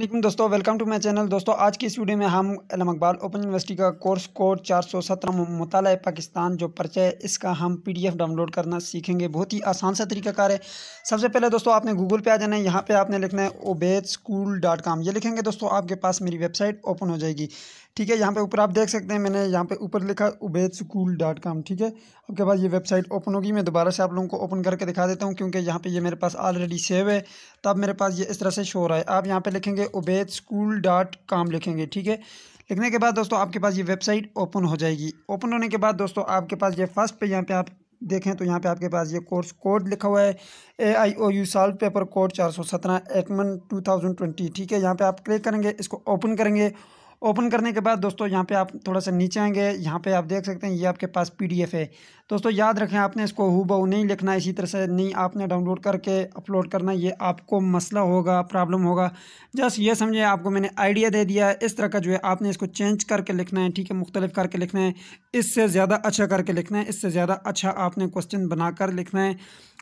वालेकुम दोस्तों welcome to my channel दोस्तों आज की इस वीडियो में हम अलम अकबाल ओपन यूनिवर्सिटी का कोर्स कोड चार सौ सत्रह मुताल पाकिस्तान जो परिचय है इसका हम पीडीएफ डाउनलोड करना सीखेंगे बहुत ही आसान सा तरीकाकार है सबसे पहले दोस्तों आपने गूगल पे आ जाना है यहाँ पे आपने लिखना है ओबेद स्कूल डॉट कॉम ये लिखेंगे दोस्तों आपके पास मेरी वेबसाइट ओपन हो जाएगी ठीक है यहाँ पे ऊपर आप देख सकते हैं मैंने यहाँ पे ऊपर लिखा उबेद स्कूल डॉट कॉम ठीक है आपके पास ये वेबसाइट ओपन होगी मैं दोबारा से आप लोगों को ओपन करके दिखा देता हूँ क्योंकि यहाँ पे ये मेरे पास ऑलरेडी सेव है तब मेरे पास ये इस तरह से शो रहा है आप यहाँ पे लिखेंगे ओबैद स्कूल डॉट कॉम लिखेंगे ठीक है लिखने के बाद दोस्तों आपके पास ये वेबसाइट ओपन हो जाएगी ओपन होने के बाद दोस्तों आपके पास ये फर्स्ट पे यहाँ पे आप देखें तो यहाँ पे आपके पास ये कोर्स कोड लिखा हुआ है A I O U solved paper code चार सौ सत्रह एटमन टू थाउजेंड ट्वेंटी ठीक है यहाँ पे आप क्लिक करेंगे इसको ओपन करेंगे ओपन करने के बाद दोस्तों यहाँ पे आप थोड़ा सा नीचे आएंगे यहाँ पे आप देख सकते हैं ये आपके पास पीडीएफ है दोस्तों याद रखें आपने इसको हु नहीं लिखना इसी तरह से नहीं आपने डाउनलोड करके अपलोड करना ये आपको मसला होगा प्रॉब्लम होगा जस्ट ये समझे आपको मैंने आइडिया दे दिया इस तरह का जो है आपने इसको चेंज करके लिखना है ठीक है मुख्तलिफ करके लिखना है इससे ज़्यादा अच्छा करके लिखना है इससे ज़्यादा अच्छा आपने क्वेश्चन बनाकर लिखना है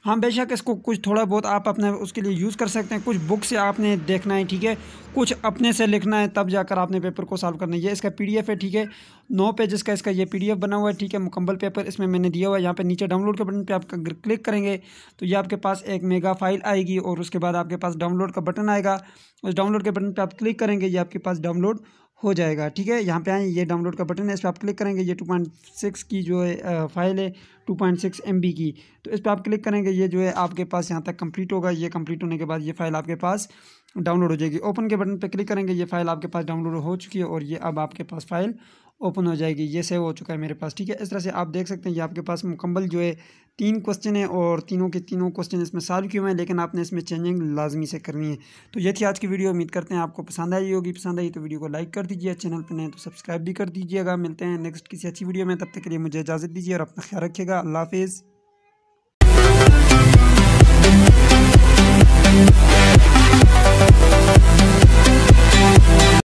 हाँ बेशक इसको कुछ थोड़ा बहुत आप अपने उसके लिए यूज़ कर सकते हैं कुछ बुक से आपने देखना है ठीक है कुछ अपने से लिखना है तब जाकर आपने पेपर को सॉल्व करना है ये इसका पीडीएफ है ठीक है नौ पेजेस का इसका ये पीडीएफ बना हुआ है ठीक है मुकम्मल पेपर इसमें मैंने दिया हुआ है यहाँ पर नीचे डाउनलोड के बटन पर आप क्लिक करेंगे तो ये आपके पास एक मेगा फाइल आएगी और उसके बाद आपके पास डाउनलोड का बटन आएगा उस डाउनलोड के बटन पर आप क्लिक करेंगे ये आपके पास डाउनलोड हो जाएगा ठीक है यहाँ पे आए ये डाउनलोड का बटन है इस पर आप क्लिक करेंगे ये टू पॉइंट सिक्स की जो है फाइल है two point six M B की तो इस पर आप क्लिक करेंगे ये जो है आपके पास यहाँ तक कंप्लीट होगा ये कंप्लीट होने के बाद ये फाइल आपके पास डाउनलोड हो जाएगी ओपन के बटन पे क्लिक करेंगे ये फाइल आपके पास डाउनलोड हो चुकी है और ये अब आपके पास फाइल ओपन हो जाएगी ये सेव हो चुका है मेरे पास ठीक है इस तरह से आप देख सकते हैं कि आपके पास मुकम्मल जो है तीन क्वेश्चन है और तीनों के तीनों क्वेश्चन इसमें सॉल्व किए हुए हैं लेकिन आपने इसमें चेंजिंग लाजमी से करनी है तो ये थी आज की वीडियो उम्मीद करते हैं आपको पसंद आई होगी पसंद आई तो वीडियो को लाइक कर दीजिए चैनल पर नहीं तो सब्सक्राइब भी कर दीजिएगा मिलते हैं नेक्स्ट किसी अच्छी वीडियो में तब तक के लिए मुझे इजाज़त दीजिए और अपना ख्याल रखिएगा अल्लाह हाफिज़